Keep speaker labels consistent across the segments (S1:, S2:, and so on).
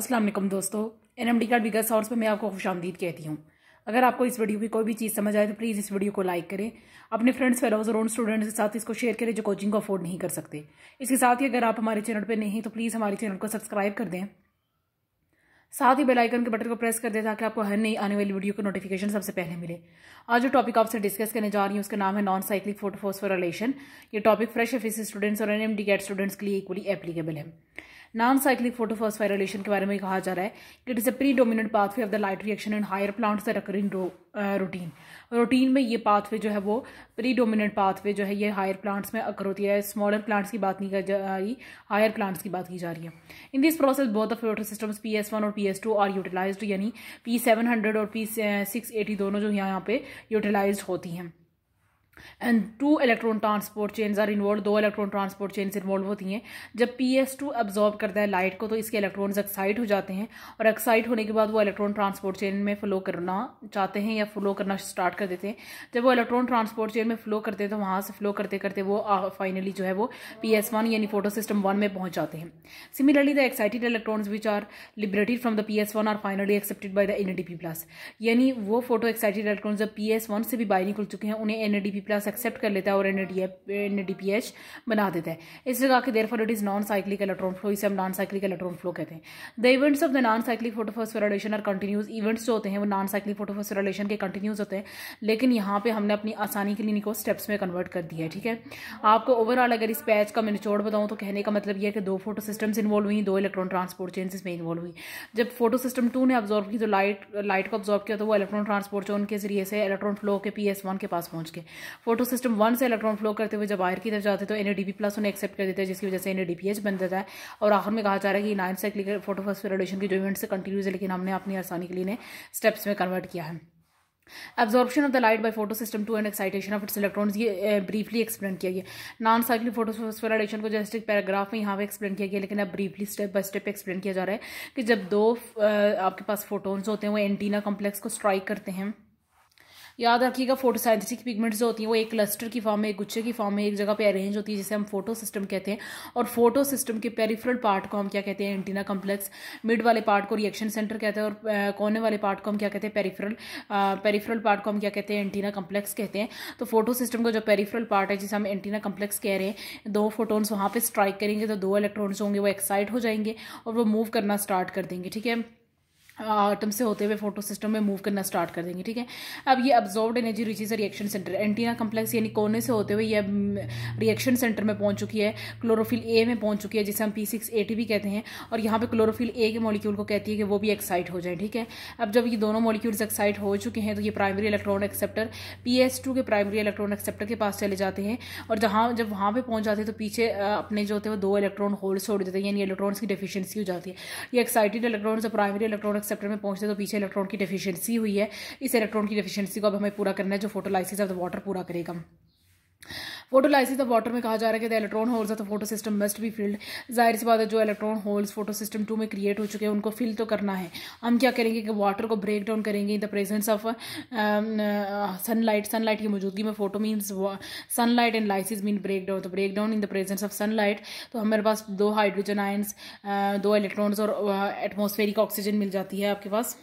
S1: अस्सलाम वालेकुम दोस्तों N M D card bigger source पर मैं आपको खुश आमदीद कहती हूँ अगर आपको इस वीडियो की कोई भी चीज़ समझ आए तो प्लीज़ इस वीडियो को लाइक करें अपने फ्रेंड्स फेलोज और स्टूडेंट्स के साथ इसको शेयर करें जो कोचिंग को अफोर्ड नहीं कर सकते इसके साथ ही अगर आप हमारे चैनल पर नहीं तो प्लीज़ हमारे चैनल को सब्सक्राइब कर दें साथ ही बेल आइकन के बटन को प्रेस कर दें ताकि आपको हर नई आने वाली वीडियो का नोटिफिकेशन सबसे पहले मिले आज जो टॉपिक आपसे डिस्कस करने जा रही हूँ उसका नाम है नॉन साइक्लिक फोटोफोस्फोरेलेशन ये टॉपिक फ्रेश एफ स्टूडेंट्स और N M D CAT students के लिए इक्वली एप्लीकेबल है नॉन साइक्लिक फोटोफॉस्फाइलेशन के बारे में कहा जा रहा है कि it is a predominant pathway of the light reaction in higher plants recurring routine routine में ये पाथवे जो है वो प्री डोमिनेंट पाथवे जो है ये हायर प्लांट्स में अकर होती है स्मॉलर प्लांट्स की बात नहीं की जा रही हायर प्लांट्स की बात की जा रही है in this process both of photo systems P S one और P S two are utilize यानी पी सेवन हंड्रेड और पी सिक्स एटी दोनों जो यहाँ पे यूटिलाइज होती हैं and two electron transport chains are involve दो इलेक्ट्रॉन ट्रांसपोर्ट चेन्स इन्वॉल्व होती हैं जब पी एस टू अब्जॉर्व करता है लाइट को तो इसके इलेक्ट्रॉन्स एक्साइट हो जाते हैं और एक्साइट होने के बाद वो इलेक्ट्रॉन ट्रांसपोर्ट चेन में फ्लो करना चाहते हैं या फ्लो करना स्टार्ट कर देते हैं जब वो इलेक्ट्रॉन ट्रांसपोर्ट चेन में फ्लो करते हैं तो वहाँ से फ्लो करते करते वो फाइनली जो है वो पी एस वन यानी फोटो सिस्टम वन में पहुँच जाते हैं similarly the excited electrons which are liberated from the P S one are finally accepted by the N D P plus यानी वो फोटो एक्साइटेड इलेक्ट्रॉन्स जब पी एस वन से भी बाहर निकल चुके हैं उन्हें N D P plus accept कर लेता है और एन डी पी एच बना देता है इस जगह के therefore it is non cyclic electron flow इसे हम नॉन साइक्लिक इलेक्ट्रॉन फ्लो कहते हैं the events of the non cyclic photophosphorylation और कंटिन्यूज इवेंट्स जो होते हैं वो नॉन साइक्लिक फोटोफोस्फोराइलेशन के कंटिन्यूस होते हैं लेकिन यहाँ पे हमने अपनी आसानी के लिए इनको स्टेप्स में कन्वर्ट कर दिया है ठीक है आपको ओवरऑल अगर इस पैच का मैं निचोड़ बताऊँ तो कहने का मतलब यह है कि दो फोटो सिस्टम्स इन्वॉल्व हुई दो इलेक्ट्रॉन ट्रांसपोर्ट चेंज इसमें इन्वॉल्व हुई जब फोटो सिस्टम टू ने ऑब्जॉर्व की तो लाइट लाइट को ऑब्जॉर्व किया तो वो इलेक्ट्रॉन ट्रांसपोर्ट चेन के जरिए से इलेक्ट्रॉन फ्लो के पी एस वन के पास पहुंच के फोटो सिस्टम वन से इलेक्ट्रॉन फ्लो करते हुए जब बाहर की तरफ जाते तो एन प्लस उन्हें एक्सेप्ट कर देता है जिसकी वजह से एन बन जाता है और आखिर में कहा जा रहा है कि नाइन साइक्लिक फोटोफॉस्फेट रेडिएशन की जो इवेंट से कंटिन्यूज है लेकिन हमने अपनी आसानी के लिए इन्हें स्टेप्स में कन्वर्ट किया है absorption of the light by photo system two and excitation of its electrons ये ब्रीफली एक्सप्लेन किया गया नॉन साइक्लिक फोटोसफेराइडेशन को जस्ट एक पैराग्राफ में यहाँ पे एक्सप्लेन किया गया लेकिन अब briefly step by step explain किया जा रहा है कि जब दो आपके पास फोटोन्स होते हैं वो एंटीना कॉम्प्लेक्स को स्ट्राइक करते हैं याद रखिएगा फोटोसाइंथेटिक पिगमेंट्स जो होती हैं वो एक क्लस्टर की फॉर्म में एक गुच्छे की फॉर्म में एक जगह पे अरेंज होती है जिसे हम फोटो सिस्टम कहते हैं और फोटो सिस्टम के पेरीफ्रल पार्ट को हम क्या कहते हैं एंटीना कम्प्लेक्स मिड वाले पार्ट को रिएक्शन सेंटर कहते हैं और कोने वाले पार्ट को हम क्या कहते हैं पेरीफ्रल पेरीफ्रल पार्ट को हम क्या कहते हैं एंटीना कम्प्लेक्स कहते हैं तो फोटो सिस्टम का जो पेरीफ्रल पार्ट है जिसे हम एंटीना कम्प्लेक्स कह रहे हैं दो फोटोन्स वहाँ पर स्ट्राइक करेंगे तो दो इलेक्ट्रॉन्स होंगे वो एक्साइट हो जाएंगे और वो मूव करना स्टार्ट कर देंगे ठीक है आटम से होते हुए फोटो सिस्टम में मूव करना स्टार्ट कर देंगे ठीक है अब ये absorb energy reaches reaction centre antenna complex यानी कोने से होते हुए ये रिएक्शन सेंटर में पहुंच चुकी है क्लोरोफिल ए में पहुंच चुकी है जिसे हम पी सिक्स ए टी भी कहते हैं और यहाँ पे क्लोरोफिल ए के मॉलिक्यूल को कहती है कि वो भी एक्साइट हो जाए ठीक है अब जब ये दोनों मॉलिक्यूल्स एक्साइट हो चुके हैं तो ये primary electron acceptor P S two के प्राइमरी इलेक्ट्रॉन एक्सेप्टर के पास चले जाते हैं और जहाँ जब वहाँ पर पहुँच जाते हैं तो पीछे अपने जो होते हैं वो दो इलेक्ट्रॉन होल्ड छोड़ देते हैं यानी इलेक्ट्रॉन्स की डिफिशियंसी हो जाती है ये एक्साइटेड इलेक्ट्रॉन्स और प्राइमरी इलेक्ट्रॉन एक्सेप्टर में पहुंचते तो पीछे इलेक्ट्रॉन की डिफिशियंसी हुई है इस इलेक्ट्रॉन की डिफिशियंसी को अब हमें पूरा करना है जो फोटोलाइसिस ऑफ द वाटर पूरा करेगा फोटोलाइसिस ऑफ वाटर में कहा जा रहा है कि the electron holes of the photo system must be filled जाहिर सी बात है जो electron holes photo system two में क्रिएट हो चुके हैं उनको फिल तो करना है हम क्या करेंगे कि वाटर को ब्रेक डाउन करेंगे in the presence of sunlight sunlight की मौजूदगी में photo means sunlight and lysis mean break down तो break down in the presence of sunlight तो हमारे पास दो हाइड्रोजन आयन्स uh, दो इलेक्ट्रॉन्स और एटमोस्फेरिक uh, ऑक्सीजन मिल जाती है आपके पास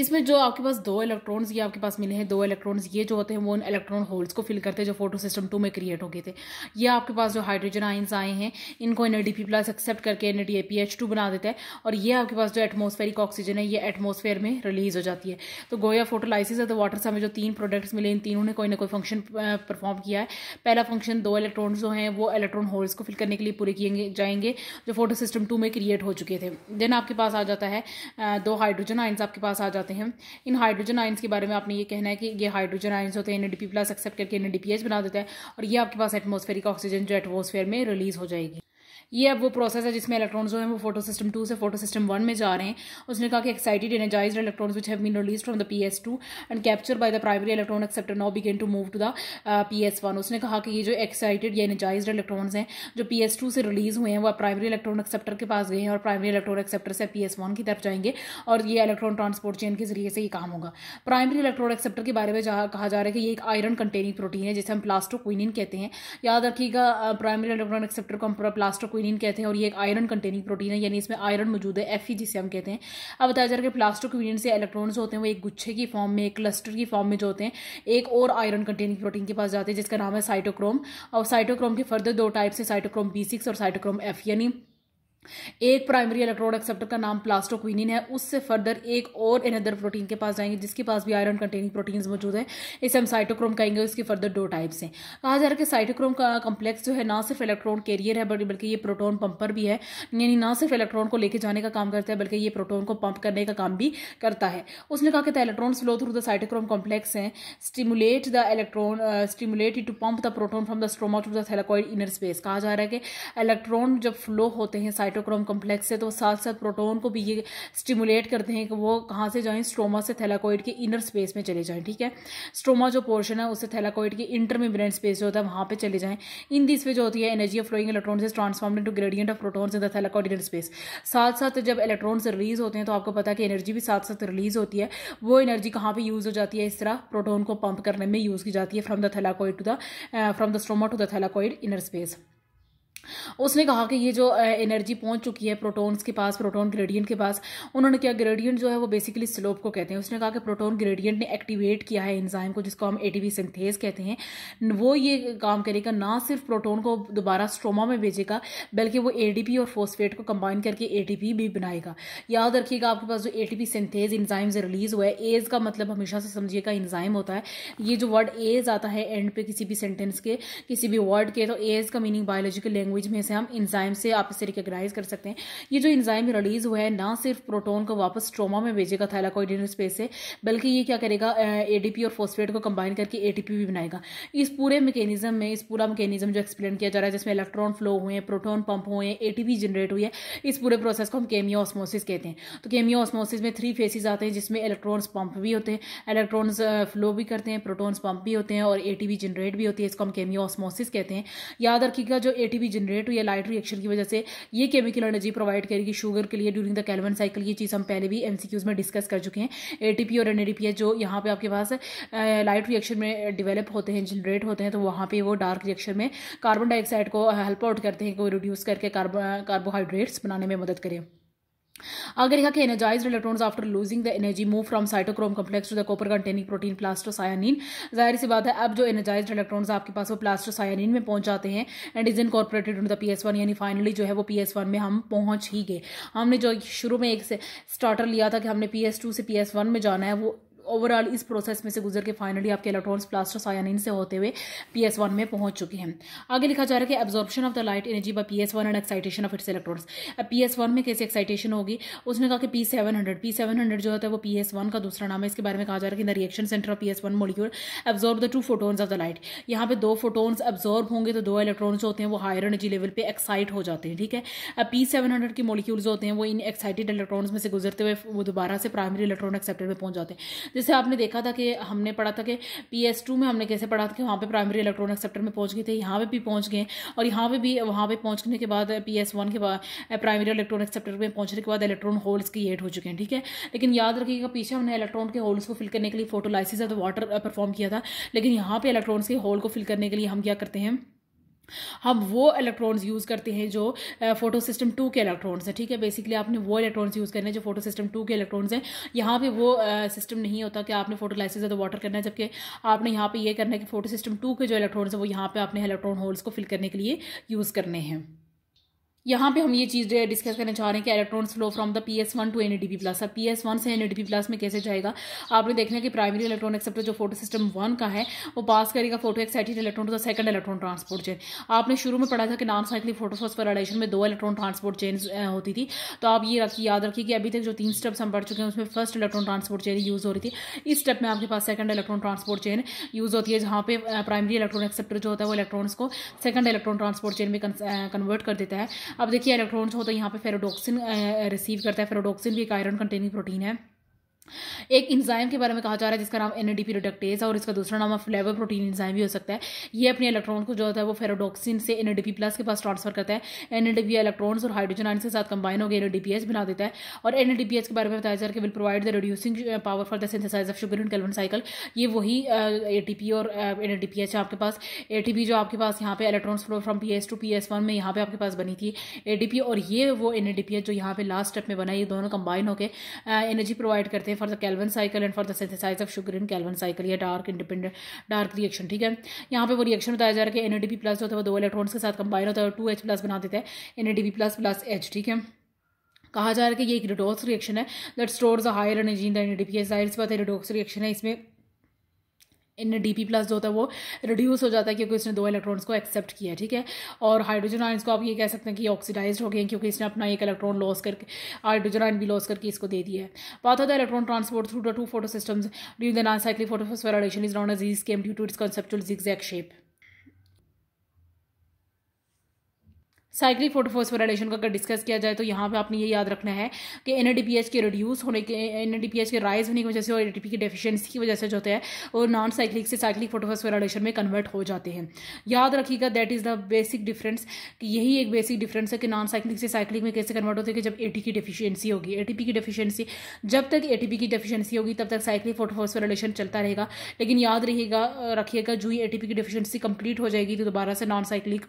S1: इसमें जो आपके पास दो इलेक्ट्रॉन्स ये आपके पास मिले हैं दो इलेक्ट्रॉन्स ये जो होते हैं वो उन इलेक्ट्रॉन होल्स को फिल करते हैं जो फोटो सिस्टम टू में क्रिएट हो गए थे ये आपके पास जो हाइड्रोजन आइन्स आए हैं इनको एन प्लस एक्सेप्ट करके N D A P H two बना देता है और ये आपके पास जो एटमोस्फेरिक ऑक्सीजन है ये एटमोसफेयर में रिलीज हो जाती है तो गोया फोटोलाइसिस है तो वाटर से हमें जो तीन प्रोडक्ट्स मिले इन तीनों ने कोई ना कोई फंक्शन परफॉर्म किया है पहला फंक्शन दो इलेक्ट्रॉन्स जो हैं वो इलेक्ट्रॉन होल्स को फिल करने के लिए पूरे किए जाएंगे जो फोटो सिस्टम टू में क्रिएट हो चुके थे देन आपके पास आ जाता है दो हाइड्रोजन आइन्स आपके पास आ जाते जाते हैं इन हाइड्रोजन आयन्स के बारे में आपने ये कहना है कि ये हाइड्रोजन आयन्स होते हैं इन्हें डीपी प्लस एक्सेप्ट करके इन्हें डीपीएच बना देता है और ये आपके पास एटमोस्फेरिक ऑक्सीजन जो एटमोसफेयर में रिलीज हो जाएगी ये अब वो प्रोसेस है जिसमें इलेक्ट्रॉन्स जो है वो फोटो सिस्टम टू से फोटो सिस्टम वन में जा रहे हैं उसने कहा कि excited energize electrons which have been release from the P S two and capture by the primary electron acceptor now begin to move to the P S one उसने कहा कि ये जो एक्साइटेड या एनर्जाइज इलेक्ट्रॉन्स हैं जो P S two से release हुए हैं वो प्राइमरी इलेक्ट्रॉन एक्सेप्टर के पास गए हैं और प्राइमरी इलेक्ट्रॉन एक्सेप्टर से पी एस वन की तरफ जाएंगे और ये इलेक्ट्रॉन ट्रांसपोर्ट चेन के जरिए से ही काम होगा प्राइमरी इलेक्ट्रॉन एक्सेप्टर के बारे में कहा जा रहा है कि ये एक आयरन कंटेनिंग प्रोटीन है जिसे हम प्लास्टोक्विनिन कहते हैं याद रखिएगा प्राइमरी इलेक्ट्रॉन एक्सेप्टर को हम प्लास्टोक्विन क्विनिन कहते हैं और ये एक आयरन कंटेनिंग प्रोटीन है यानी इसमें आयरन मौजूद है एफ जिसे हम कहते हैं अब बताया जा रहा है कि प्लास्टोक्विनिन से इलेक्ट्रॉन्स होते हैं वो एक गुच्छे की फॉर्म में एक क्लस्टर की फॉर्म में जो होते हैं एक और आयरन कंटेनिंग प्रोटीन के पास जाते हैं जिसका नाम है साइटोक्रोम और साइटोक्रोम के फर्दर दो टाइप्स हैं साइटोक्रोम बी और साइटोक्रोम एफ यानी एक प्राइमरी इलेक्ट्रोड एक्सेप्टर का नाम प्लास्टोक्विनिन है उससे फर्दर एक और इनदर प्रोटीन के पास जाएंगे जिसके पास भी आयरन कंटेनिंग प्रोटीन्स मौजूद है इसे हम साइटोक्रोम कहेंगे इसके फर्दर दो टाइप्स हैं कहा जा रहा है कि साइटोक्रोम का कॉम्प्लेक्स जो है ना सिर्फ इलेक्ट्रॉन कैरियर है बल्कि ये प्रोटोन पंपर भी है यानी ना सिर्फ इलेक्ट्रॉन को लेकर जाने का काम करता है बल्कि ये प्रोटोन को पंप करने का काम भी करता है उसने कहा कि the electron flow through the cytochrome complex है stimulate the electron stimulate to pump the proton from the stroma to the thylakoid inner space कहा जा रहा है कि इलेक्ट्रॉन जब फ्लो होते हैं साइटोक्रोम कॉम्प्लेक्स है तो साथ साथ प्रोटोन को भी ये स्टिमुलेट करते हैं कि वो कहाँ से जाएँ स्ट्रोमा से थैलाकोइड के इनर स्पेस में चले जाएँ ठीक है स्ट्रोमा जो पोर्शन है उससे थैलाकोइड के इंटरमिब्रेंट स्पेस जो होता है वहाँ पर चले जाएँ इन दिस वे जो होती है energy of flowing electron is transform into gradient of proton in the thylakoid inner space साथ साथ जब इलेक्ट्रॉन्स रिलीज होते हैं तो आपको पता है कि एनर्जी भी साथ साथ रिलीज होती है वो एनर्जी कहाँ पर यूज़ हो जाती है इस तरह प्रोटोन को पंप करने में यूज़ की जाती है from the thylakoid to the from the stroma to the thylakoid inner space उसने कहा कि ये जो एनर्जी पहुंच चुकी है प्रोटॉन्स के पास प्रोटॉन ग्रेडियंट के पास उन्होंने क्या ग्रेडियंट जो है वो बेसिकली स्लोप को कहते हैं उसने कहा कि प्रोटॉन ग्रेडियंट ने एक्टिवेट किया है एंजाइम को जिसको हम एटीवी सिंथेस कहते हैं वो ये काम करेगा ना सिर्फ प्रोटोन को दोबारा स्ट्रोमा में भेजेगा बल्कि वो ए और फोस्फेट को कंबाइन करके ए भी बनाएगा याद रखिएगा आपके पास जो ए सिंथेज इन्जाइम से रिलीज हुआ है एज का मतलब हमेशा से समझिएगा इंजाइम होता है ये जो वर्ड एज आता है एंड पे किसी भी सेंटेंस के किसी भी वर्ड के तो एज का मीनिंग बायोलॉजिकल लैंग्वेज लैंग्वेज में से हम इंजाइम से आप इसे रिकग्नाइज कर सकते हैं ये जो इंजाइम रिलीज हुआ है ना सिर्फ प्रोटोन को वापस स्ट्रोमा में भेजेगा थैलाकोइडिन स्पेस से बल्कि ये क्या करेगा एडीपी और फोस्फेट को कंबाइन करके एटीपी भी बनाएगा इस पूरे मैकेनिज्म में इस पूरा मैकेनिज्म जो एक्सप्लेन किया जा रहा है जिसमें इलेक्ट्रॉन फ्लो हुए हैं प्रोटोन पंप हुए हैं एटीपी जनरेट हुई है इस पूरे प्रोसेस को हम केमियो ऑस्मोसिस कहते हैं तो केमियो ऑस्मोसिस में थ्री फेसिस आते हैं जिसमें इलेक्ट्रॉन्स पंप भी होते हैं इलेक्ट्रॉन्स फ्लो भी करते हैं प्रोटोन्स पंप भी होते हैं और एटीपी जनरेट भी होती है इसको हम केमियो ऑस्मोसिस कहते हैं याद रखिएगा जो एटीपी जनरेट हुई है लाइट रिएक्शन की वजह से ये केमिकल एनर्जी प्रोवाइड करेगी शुगर के लिए ड्यूरिंग द कैलवन साइकिल ये चीज़ हम पहले भी एम में डिस्कस कर चुके हैं ए और एन जो यहाँ पर आपके पास लाइट रिएक्शन में डिवेलप होते हैं जनरेट होते हैं तो वहाँ पर वो डार्क रिएक्शन में कार्बन डाइऑक्साइड को हेल्प आउट करते हैं को रिड्यूस करके कार्बोहाइड्रेट्स बनाने में मदद करें आगे लिखा कि energize electrons after losing the energy move from cytochrome complex to the copper containing protein plastocyanin जाहिर सी बात है अब जो एनर्जाइज इलेक्ट्रॉन्स आपके पास वो प्लास्टोसायानिन में पहुंच जाते हैं and is incorporated in the P S one यानी फाइनली जो है वो पी एस वन में हम पहुंच ही गए हमने जो शुरू में एक स्टार्टर लिया था कि हमने पी एस टू से पी एस वन में जाना है वो ओवरऑल इस प्रोसेस में से गुजर के फाइनली आपके इलेक्ट्रॉन्स प्लास्टोसाइनिन से होते हुए पी एस वन में पहुंच चुके हैं आगे लिखा जा रहा है कि absorption of the light energy by P S one and excitation of its electrons P S one में कैसे एक्साइटेशन होगी उसने कहा कि P seven hundred P seven hundred जो होता है वो पी एस वन का दूसरा नाम है इसके बारे में कहा जा रहा है कि the reaction centre of P S one molecule absorb the two photons of the light यहाँ पे दो फोटोन्स एब्जॉर्ब होंगे तो दो इलेक्ट्रॉन्स जो होते हैं वो हायर एनर्जी लेवल पे एक्साइट हो जाते हैं ठीक है पी सेवन हंड्रेड के मोलिक्यूल्स होते हैं वो इन एक्साइटेड इलेक्ट्रॉन्स में से गुजरते हुए वो दोबारा से प्राइमरी इलेक्ट्रॉन एक्सेप्टर में पहुंच जाते हैं जैसे आपने देखा था कि हमने पढ़ा था कि पी एस टू में हमने कैसे पढ़ा था कि वहाँ पर प्राइमरी इलेक्ट्रॉनिक सेक्टर में पहुँच गए थे यहाँ पर भी पहुँच गए और यहाँ पर भी वहाँ पर पहुँचने के बाद पी एस वन के बाद प्राइमरी इलेक्ट्रॉनिक सेक्टर में पहुँचने के बाद इलेक्ट्रॉन होल्स क्रिएट हो चुके हैं ठीक है लेकिन याद रखिएगा पीछे हमने इलेक्ट्रॉन के होल्स को फिल करने के लिए photolysis of the water perform किया था लेकिन यहाँ पर इलेक्ट्रॉन्स के होल को फिल करने के लिए हम क्या करते हैं हम वो इलेक्ट्रॉन्स यूज़ करते हैं जो फोटो सिस्टम टू के इलेक्ट्रॉन्स हैं ठीक है बेसिकली आपने वो इलेक्ट्रॉन्स यूज़ करने हैं जो फोटो सिस्टम टू के इलेक्ट्रॉन्स हैं यहाँ पे वो सिस्टम नहीं होता कि आपने फोटोलाइसिस तो वाटर करना है जबकि आपने यहाँ पे ये यह करना है कि फोटो सिस्टम टू के जो इलेक्ट्रॉन्स हैं वो यहाँ पे आपने इलेक्ट्रॉन होल्स को फिल करने के लिए यूज़ करने हैं यहाँ पे हम ये चीज़ डिस्कस करना चाह रहे हैं कि electron flow from the P S one to N D P plus अब पी एस वन से एन डी पी प्लस में कैसे जाएगा आपने देखना है कि प्राइमरी इलेक्ट्रॉन एक्सेप्टर जो फोटो सिस्टम वन का है वो पास करेगा photo excited electron to the second electron transport chain आपने शुरू में पढ़ा था कि नॉन साइक्लिक फोटोफॉस्फोराइलेशन में दो इलेक्ट्रॉन ट्रांसपोर्ट चेन होती थी तो आप ये रखिए याद रखिए कि अभी तक जो तीन स्टेप्स हम पढ़ चुके हैं उसमें first electron transport chain use हो रही थी इस स्टेप में आपके पास second electron transport chain use होती है जहाँ पे प्राइमरी इलेक्ट्रॉन एक्सेप्टर जो होता है वो इलेक्ट्रॉन्स को सेकंड इलेक्ट्रॉन ट्रांसपोर्ट चेन में कन्वर्ट कर देता है अब देखिए इलेक्ट्रॉन्स हो तो यहाँ पर फेरोडोक्सिन रिसीव करता है फेरोडोक्सिन भी एक आयरन कंटेनिंग प्रोटीन है एक इंजाइम के बारे में कहा जा रहा है जिसका नाम एन रिडक्टेज है और इसका दूसरा नाम फ्लेवर प्रोटीन इंजाइम भी हो सकता है ये अपने इलेक्ट्रॉन को जो होता है वो फेरोडोक्सिन से एन प्लस के पास ट्रांसफर करता है एन इलेक्ट्रॉन्स और हाइड्रोजन आइन के साथ कंबाइन होकर एन बना देता है और एन के बारे में बताया जा रहा है कि will provide the reducing power for the synthesize of sugar in Calvin cycle ये वही ए uh, और एन uh, है आपके पास ए जो आपके पास यहाँ पे electrons from P S to P S one में यहाँ पे आपके पास बनी थी ए और ये वो एन जो यहाँ पे लास्ट स्टेप में बना ये दोनों कंबाइन होकर एनर्जी uh, प्रोवाइड करते हैं हैं for the Calvin cycle and for the synthesize of sugar in Calvin cycle या डार्क इंडिपेंडेंट डार्क रिएक्शन ठीक है यहाँ पे वो रिएक्शन बताया जा रहा है कि एन ए प्लस होता है वो दो इलेक्ट्रॉन्स के साथ कंबाइन होता है और टू एच प्लस बना देता है N A plus plus H ठीक है कहा जा रहा है कि ये एक रिडोक्स रिएक्शन है that stores a higher energy in the N D P S जाहिर सी बात है रिडोक्स रिएक्शन है इसमें इन डी पी प्लस जो होता है वो रिड्यूस हो जाता है क्योंकि इसने दो इलेक्ट्रॉन्स को एक्सेप्ट किया ठीक है और हाइड्रोजन आइन्स को आप ये कह सकते हैं कि ऑक्सीडाइज हो गए क्योंकि इसने अपना एक इलेक्ट्रॉन लॉस करके हाइड्रोजन आइन भी लॉस करके इसको दे दिया है बात होता है electron transport through the two photo systems due the non cyclic photophosphorylation is known as scheme due to its conceptual zigzag shape cyclic photophosphorylation का अगर डिस्कस किया जाए तो यहाँ पे आपने ये याद रखना है कि एन के रिड्यूस होने के एन के राइज होने की वजह से और ए की डेफिशिएंसी की वजह से जो होता है वो नॉन साइक्लिक से साइक्लिक फोटोफोस्फोराइडेशन में कन्वर्ट हो जाते हैं याद रखिएगा that is the basic difference कि यही एक बेसिक डिफरेंस है कि नॉन साइक्लिक से साइक्लिक में कैसे कन्वर्ट होते हैं कि जब ए की डिफिशियंसी होगी ए की डिफिशियंसी जब तक ए की डिफिशियंसी होगी तब तक साइक्लिक फोटोफोस्फोराइडेशन चलता रहेगा लेकिन याद रहेगा रखिएगा जो ही ए की डिफिशियंसी कंप्लीट हो जाएगी तो दोबारा से नॉन साइक्लिक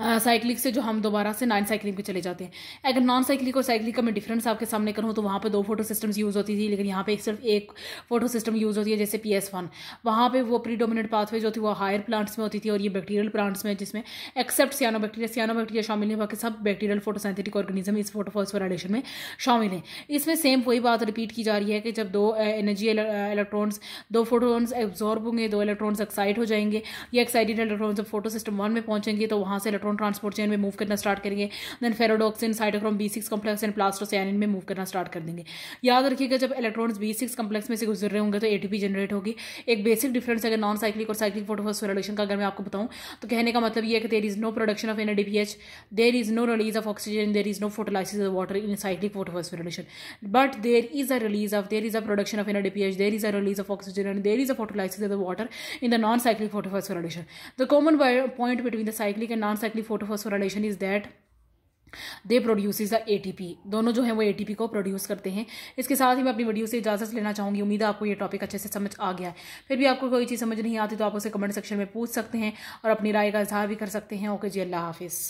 S1: साइकिलिक से जो हम दोबारा से नॉन साइकिलिंग पे चले जाते हैं अगर नॉन साइकिलिक और साइक्लिक का मैं डिफरेंस आपके सामने करूँ तो वहाँ पर दो फोटो सिस्टम्स यूज़ होती थी लेकिन यहाँ पर सिर्फ एक फोटो सिस्टम यूज़ होती है जैसे पी एस वन वहाँ पर वो प्रीडोमिनेट पाथवे जो थी वो हायर प्लांट्स में होती थी और ये बैक्टीरियल प्लांट्स में जिसमें except cyano bacteria cyano bacteria शामिल है बाकी सब बैक्टीरियल फोटोसेंथेटिक ऑर्गेनिज्म इस फोटोफॉस्फोराइलेशन में शामिल हैं इसमें सेम वही बात रिपीट की जा रही है कि जब दो एनर्जी इलेक्ट्रॉन्स दो फोटोन्स एब्जॉर्ब होंगे दो इलेक्ट्रॉन्स एक्साइट हो जाएंगे या एक्साइटेड इलेक्ट्रॉन्स जब फोटो सिस्टम वन में पहुंचेंगे तो वहाँ से इलेक्ट्रॉन ट्रांसपोर्ट चेन में मूव करना स्टार्ट करेंगे then ferredoxin cytochrome B six complex and plastocyanin में मूव करना स्टार्ट कर देंगे याद रखिएगा जब इलेक्ट्रॉन्स बी सिक्स कॉम्प्लेक्स में से गुजर रहे होंगे तो एटीपी जनरेट होगी एक बेसिक डिफरेंस अगर नॉन साइक्लिक और साइक्लिक फोटोफोस्फोरेशन का अगर मैं आपको बताऊं तो कहने का मतलब यह है कि there is no production of N D P H there is no release of oxygen there is no photolysis of water in cyclic photophosphorylation but there is a release of there is a production of N D P H there is a release of oxygen and there is a photolysis of the water in the non cyclic photophosphorylation the common point between the cyclic and non cyclic directly photophosphorylation is that they produce the a दोनों जो है वो ए को produce करते हैं इसके साथ ही मैं अपनी वीडियो से इजाजत लेना चाहूंगी उम्मीद है आपको ये टॉपिक अच्छे से समझ आ गया है फिर भी आपको कोई चीज़ समझ नहीं आती तो आप उसे कमेंट सेक्शन में पूछ सकते हैं और अपनी राय का इजहार भी कर सकते हैं ओके जी अल्लाह हाफिज़